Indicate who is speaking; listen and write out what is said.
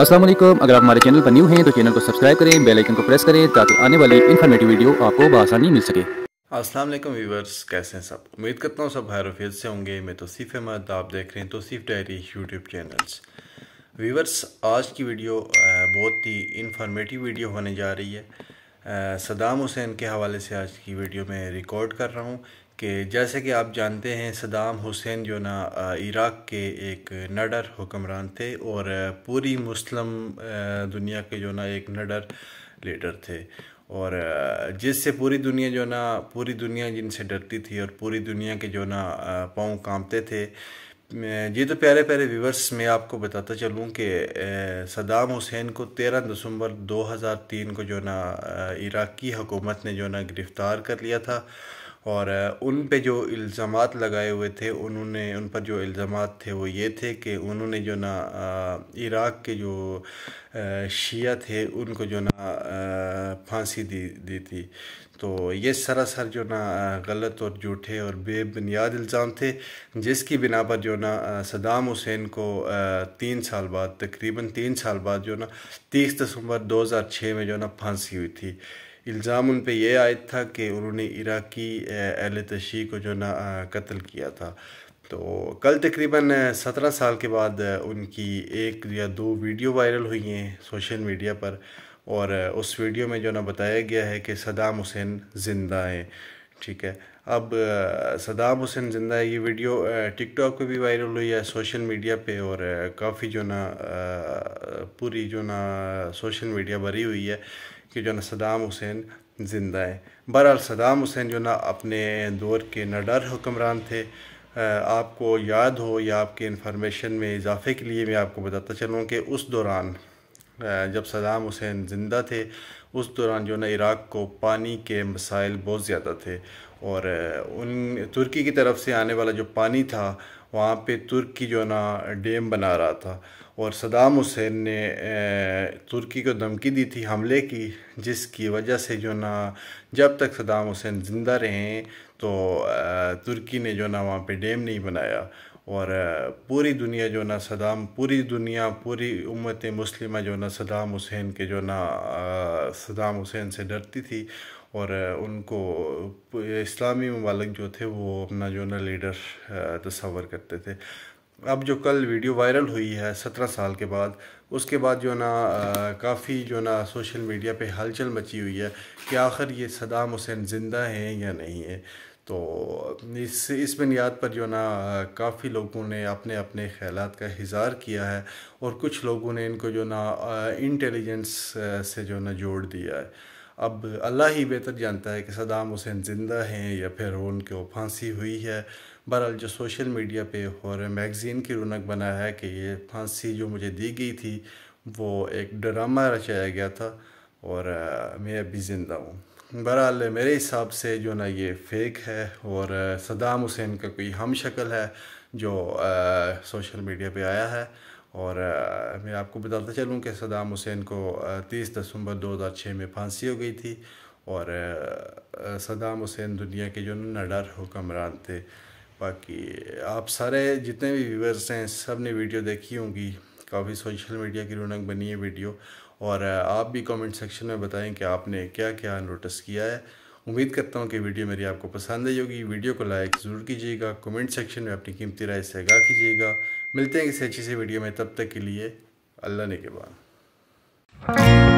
Speaker 1: अस्सलाम वालेकुम अगर आप हमारे चैनल पर न्यू हैं तो चैनल को सब्सक्राइब करें बेल आइकन को प्रेस करें ताकि आने वाली इन्फॉर्मेटिव वीडियो आपको बसानी मिल सके अस्सलाम वालेकुम व्यूवर्स कैसे हैं सब उम्मीद करता हूँ सब हैरोफेज से होंगे मैं सिर्फ अहमद आप देख रहे हैं सिर्फ डायरी यूट्यूब चैनल्स व्यूवर्स आज की वीडियो बहुत ही इन्फॉर्मेटिव वीडियो होने जा रही है सदाम हुसैन के हवाले से आज की वीडियो में रिकॉर्ड कर रहा हूँ कि जैसे कि आप जानते हैं सदाम हुसैन जो ना इराक़ के एक नडर हुक्मरान थे और पूरी मुस्लिम दुनिया के जो ना एक नडर लीडर थे और जिससे पूरी दुनिया जो ना पूरी दुनिया जिनसे डरती थी और पूरी दुनिया के जो ना पाँव कांपते थे जी तो प्यारे प्यारे व्यूवर्स मैं आपको बताता चलूँ कि सदाम हुसैन को 13 दिसंबर 2003 को जो ना इराक़ी हुकूमत ने जो ना गिरफ़्तार कर लिया था और उन पे जो इल्ज़ाम लगाए हुए थे उन्होंने उन पर जो इल्ज़ाम थे वो ये थे कि उन्होंने जो ना इराक़ के जो शिया थे उनको जो ना फांसी दी दी थी तो ये सरासर जो ना गलत और झूठे और बेबुनियाद इल्ज़ाम थे जिसकी बिना पर जो ना सदाम हुसैन को तीन साल बाद तकरीबन तीन साल बाद जो ना तीस दिसंबर 2006 में जो ना फांसी हुई थी इल्ज़ाम उन पर यह आयद था कि उन्होंने इराकी अहल तशी को जो ना कत्ल किया था तो कल तकरीबन सत्रह साल के बाद उनकी एक या दो वीडियो वायरल हुई हैं सोशल मीडिया पर और उस वीडियो में जो ना बताया गया है कि सदाम हुसैन ज़िंदा हैं ठीक है अब सदाम हुसैन ज़िंदा है ये वीडियो टिकटॉक पे भी वायरल हुई है सोशल मीडिया पे और काफ़ी जो ना पूरी जो ना सोशल मीडिया भरी हुई है कि जो ना सदाम हुसैन ज़िंदा है बहरहाल सदाम हुसैन जो ना अपने दौर के नडर हुक्मरान थे आपको याद हो या आपके इंफॉर्मेशन में इजाफे के लिए मैं आपको बताता चलूँ कि उस दौरान जब सदाम हुसैन ज़िंदा थे उस दौरान जो ना इराक़ को पानी के मसाइल बहुत ज़्यादा थे और उन तुर्की की तरफ से आने वाला जो पानी था वहाँ पे तुर्की जो ना डैम बना रहा था और सदाम हुसैन ने तुर्की को धमकी दी थी हमले की जिसकी वजह से जो ना जब तक सदाम हुसैन ज़िंदा रहें तो तुर्की ने जो ना वहाँ पे डैम नहीं बनाया और पूरी दुनिया जो ना सदाम पूरी दुनिया पूरी उम्मत मुस्लिम जो ना सदाम हुसैन के जो ना सदाम हुसैन से डरती थी और उनको इस्लामी ममालक जो थे वो अपना जो ना लीडर तस्वर करते थे अब जो कल वीडियो वायरल हुई है सत्रह साल के बाद उसके बाद जो ना काफ़ी जो ना सोशल मीडिया पे हलचल मची हुई है कि आखिर ये सदाम हुसैन ज़िंदा हैं या नहीं है तो इस इस बुनियाद पर जो ना काफ़ी लोगों ने अपने अपने ख्याल का इजहार किया है और कुछ लोगों ने इनको जो ना इंटेलिजेंस से जो ना जोड़ दिया है अब अल्लाह ही बेहतर जानता है कि सदाम हुसैन ज़िंदा हैं या फिर उनको फांसी हुई है बहरहाल जो सोशल मीडिया पे और मैगज़ीन की रौनक बना है कि ये फांसी जो मुझे दी गई थी वो एक ड्रामा रचाया गया था और मैं अभी ज़िंदा हूँ बहरहाल मेरे हिसाब से जो ना ये फेक है और सदाम हुसैन का कोई हम शक्ल है जो आ, सोशल मीडिया पे आया है और आ, मैं आपको बताता चलूँ कि सदाम हुसैन को तीस दिसंबर 2006 में फांसी हो गई थी और आ, सदाम हुसैन दुनिया के जो ना डर हुक्मरान थे बाकी आप सारे जितने भी व्यूवर्स हैं सब ने वीडियो देखी होंगी काफ़ी सोशल मीडिया की रौनक बनी है वीडियो और आप भी कमेंट सेक्शन में बताएं कि आपने क्या क्या नोटिस किया है उम्मीद करता हूँ कि वीडियो मेरी आपको पसंद आई होगी वीडियो को लाइक ज़रूर कीजिएगा कमेंट सेक्शन में अपनी कीमती राय से आगा कीजिएगा मिलते हैं किसी अच्छी से वीडियो में तब तक के लिए अल्लाह ने के बाद